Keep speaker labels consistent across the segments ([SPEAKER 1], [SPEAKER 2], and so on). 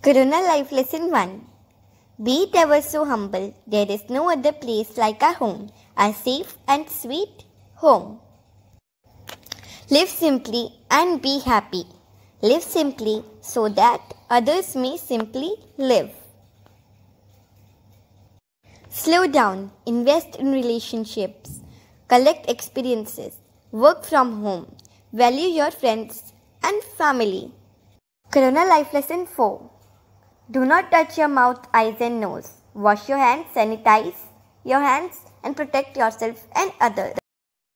[SPEAKER 1] Corona Life Lesson 1 Be ever so humble, there is no other place like our home, a safe and sweet home. Live simply and be happy. Live simply so that others may simply live. Slow down, invest in relationships, collect experiences, work from home, value your friends and family. Corona Life Lesson 4 do not touch your mouth, eyes, and nose. Wash your hands, sanitize your hands, and protect yourself and others.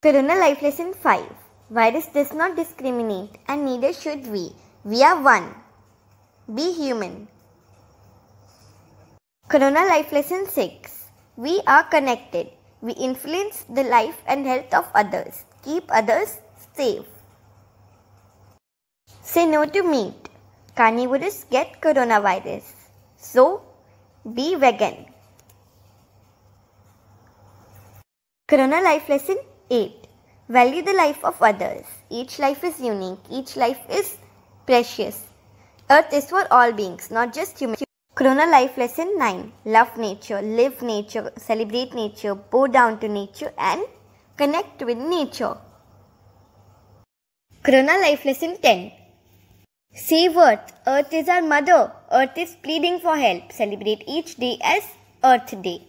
[SPEAKER 1] Corona Life Lesson 5 Virus does not discriminate, and neither should we. We are one. Be human. Corona Life Lesson 6 We are connected. We influence the life and health of others. Keep others safe. Say no to meat carnivores get coronavirus. So, be vegan. Corona Life Lesson 8 Value the life of others. Each life is unique, each life is precious. Earth is for all beings, not just humans. Corona Life Lesson 9 Love nature, live nature, celebrate nature, bow down to nature, and connect with nature.
[SPEAKER 2] Corona Life Lesson 10 Save Earth. Earth is our mother. Earth is pleading for help. Celebrate each day as Earth Day.